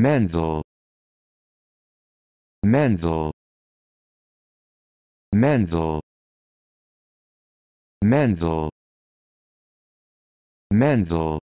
Menzel Menzel Menzel Menzel Menzel